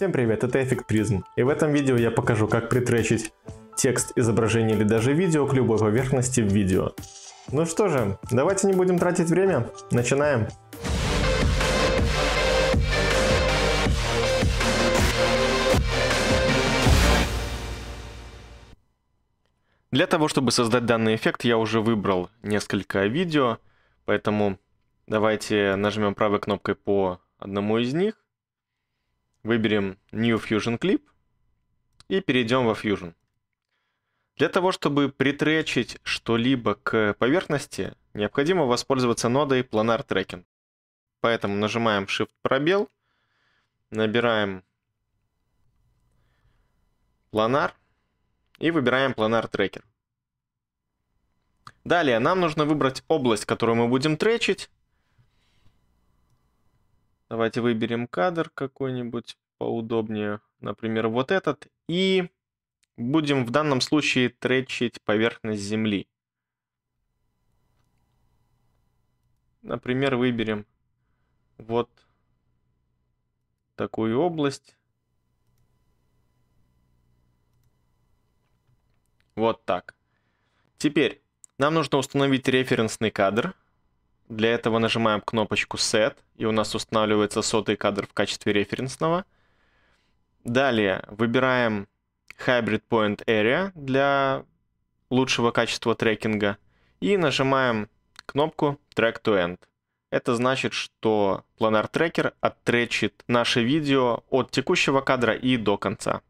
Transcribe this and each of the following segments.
Всем привет, это Эффект Призм, и в этом видео я покажу, как притречить текст, изображение или даже видео к любой поверхности в видео. Ну что же, давайте не будем тратить время, начинаем. Для того, чтобы создать данный эффект, я уже выбрал несколько видео, поэтому давайте нажмем правой кнопкой по одному из них выберем New Fusion Clip и перейдем во Fusion. Для того, чтобы притречить что-либо к поверхности, необходимо воспользоваться нодой Planar Tracking. Поэтому нажимаем Shift пробел, набираем Planar и выбираем Planar Tracker. Далее нам нужно выбрать область, которую мы будем тречить. Давайте выберем кадр какой-нибудь поудобнее. Например, вот этот. И будем в данном случае тречить поверхность земли. Например, выберем вот такую область. Вот так. Теперь нам нужно установить референсный кадр. Для этого нажимаем кнопочку Set, и у нас устанавливается сотый кадр в качестве референсного. Далее выбираем Hybrid Point Area для лучшего качества трекинга и нажимаем кнопку Track to End. Это значит, что Planar Tracker оттречит наше видео от текущего кадра и до конца.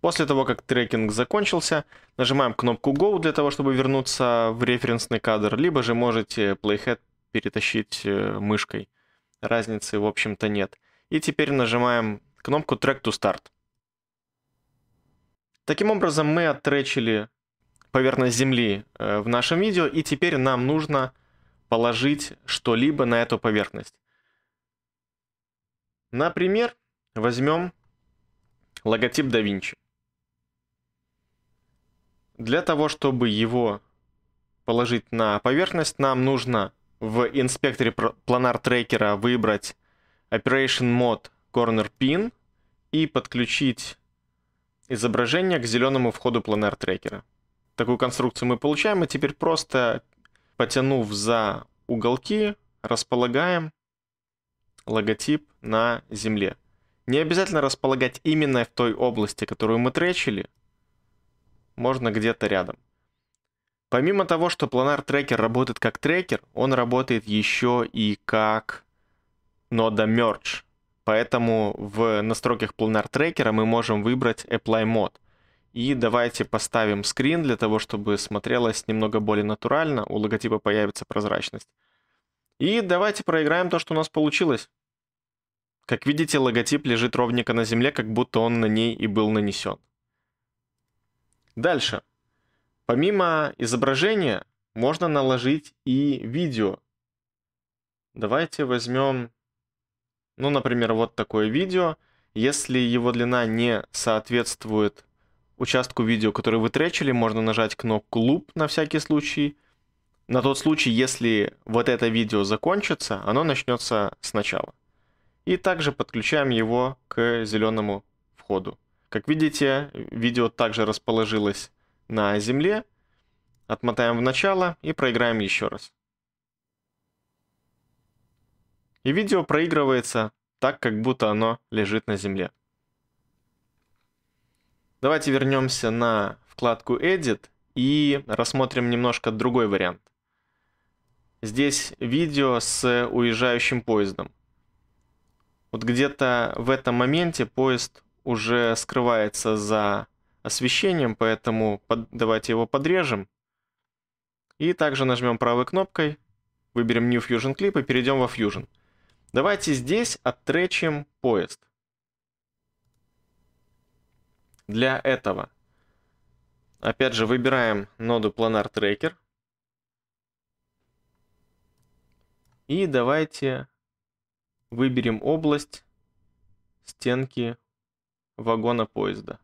После того, как трекинг закончился, нажимаем кнопку Go для того, чтобы вернуться в референсный кадр, либо же можете Playhead перетащить э, мышкой. Разницы, в общем-то, нет. И теперь нажимаем кнопку Track to Start. Таким образом, мы оттречили поверхность Земли э, в нашем видео, и теперь нам нужно положить что-либо на эту поверхность. Например, возьмем логотип DaVinci. Для того, чтобы его положить на поверхность, нам нужно в инспекторе планар трекера выбрать Operation Mode Corner Pin и подключить изображение к зеленому входу планар трекера. Такую конструкцию мы получаем, и теперь просто потянув за уголки, располагаем логотип на земле. Не обязательно располагать именно в той области, которую мы тречили – можно где-то рядом. Помимо того, что планар трекер работает как трекер, он работает еще и как нода merge. Поэтому в настройках планар трекера мы можем выбрать apply mode. И давайте поставим скрин для того, чтобы смотрелось немного более натурально. У логотипа появится прозрачность. И давайте проиграем то, что у нас получилось. Как видите, логотип лежит ровненько на земле, как будто он на ней и был нанесен. Дальше. Помимо изображения можно наложить и видео. Давайте возьмем, ну, например, вот такое видео. Если его длина не соответствует участку видео, который вы тречили, можно нажать кнопку Loop на всякий случай. На тот случай, если вот это видео закончится, оно начнется сначала. И также подключаем его к зеленому входу. Как видите, видео также расположилось на земле. Отмотаем в начало и проиграем еще раз. И видео проигрывается так, как будто оно лежит на земле. Давайте вернемся на вкладку Edit и рассмотрим немножко другой вариант. Здесь видео с уезжающим поездом. Вот где-то в этом моменте поезд уже скрывается за освещением, поэтому под, давайте его подрежем. И также нажмем правой кнопкой, выберем New Fusion Clip и перейдем во Fusion. Давайте здесь оттречим поезд. Для этого опять же выбираем ноду Planar Tracker. И давайте выберем область стенки вагона поезда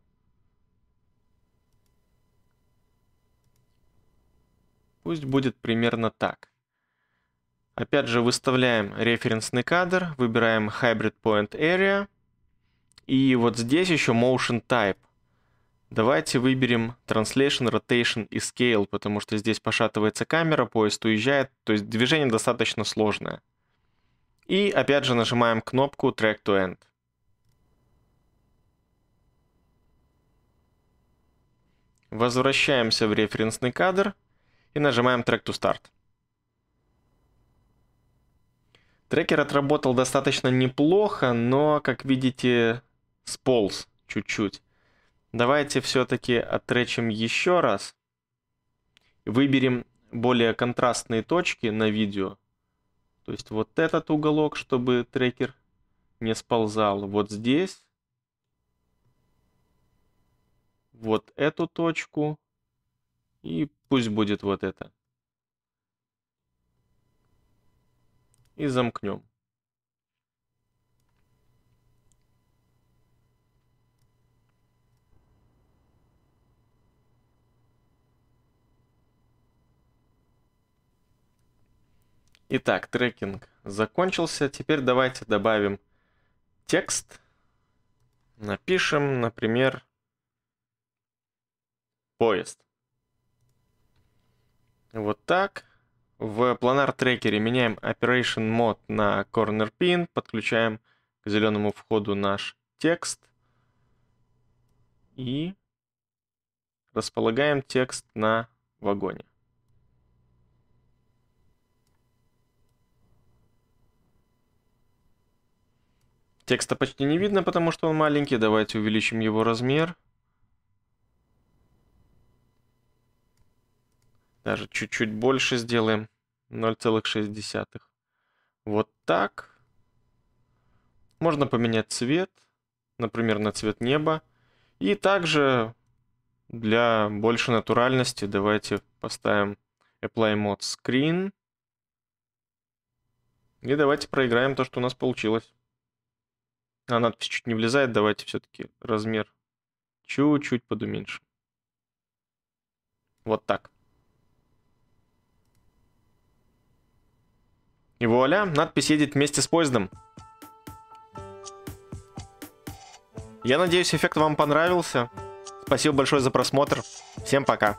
пусть будет примерно так. Опять же выставляем референсный кадр, выбираем Hybrid Point Area. И вот здесь еще Motion Type. Давайте выберем Translation, Rotation и Scale, потому что здесь пошатывается камера, поезд уезжает, то есть движение достаточно сложное. И опять же нажимаем кнопку Track to End. Возвращаемся в референсный кадр и нажимаем Track to Start. Трекер отработал достаточно неплохо, но, как видите, сполз чуть-чуть. Давайте все-таки оттречим еще раз. Выберем более контрастные точки на видео. То есть вот этот уголок, чтобы трекер не сползал. Вот здесь. вот эту точку и пусть будет вот это. И замкнем. Итак, трекинг закончился. Теперь давайте добавим текст. Напишем, например, поезд. Вот так. В планар трекере меняем Operation Mode на Corner Pin, подключаем к зеленому входу наш текст и располагаем текст на вагоне. Текста почти не видно, потому что он маленький. Давайте увеличим его размер. Даже чуть-чуть больше сделаем. 0,6. Вот так. Можно поменять цвет, например, на цвет неба. И также для большей натуральности давайте поставим Apply mod Screen. И давайте проиграем то, что у нас получилось. А надпись чуть не влезает, давайте все-таки размер чуть-чуть подуменьшим. Вот так. И вуаля, надпись едет вместе с поездом. Я надеюсь, эффект вам понравился. Спасибо большое за просмотр. Всем пока.